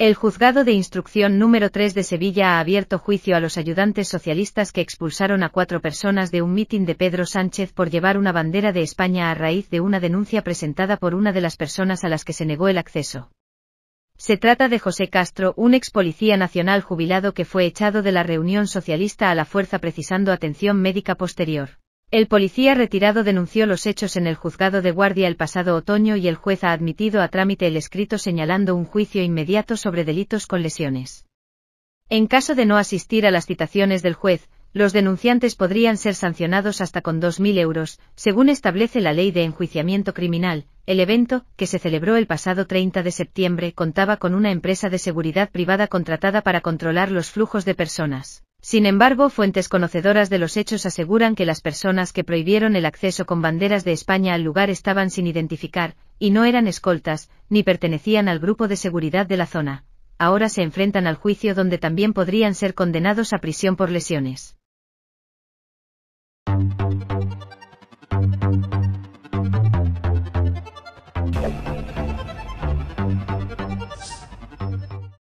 El juzgado de instrucción número 3 de Sevilla ha abierto juicio a los ayudantes socialistas que expulsaron a cuatro personas de un mitin de Pedro Sánchez por llevar una bandera de España a raíz de una denuncia presentada por una de las personas a las que se negó el acceso. Se trata de José Castro, un ex policía nacional jubilado que fue echado de la reunión socialista a la fuerza precisando atención médica posterior. El policía retirado denunció los hechos en el juzgado de guardia el pasado otoño y el juez ha admitido a trámite el escrito señalando un juicio inmediato sobre delitos con lesiones. En caso de no asistir a las citaciones del juez, los denunciantes podrían ser sancionados hasta con 2.000 euros, según establece la ley de enjuiciamiento criminal. El evento, que se celebró el pasado 30 de septiembre, contaba con una empresa de seguridad privada contratada para controlar los flujos de personas. Sin embargo, fuentes conocedoras de los hechos aseguran que las personas que prohibieron el acceso con banderas de España al lugar estaban sin identificar, y no eran escoltas, ni pertenecían al grupo de seguridad de la zona. Ahora se enfrentan al juicio donde también podrían ser condenados a prisión por lesiones.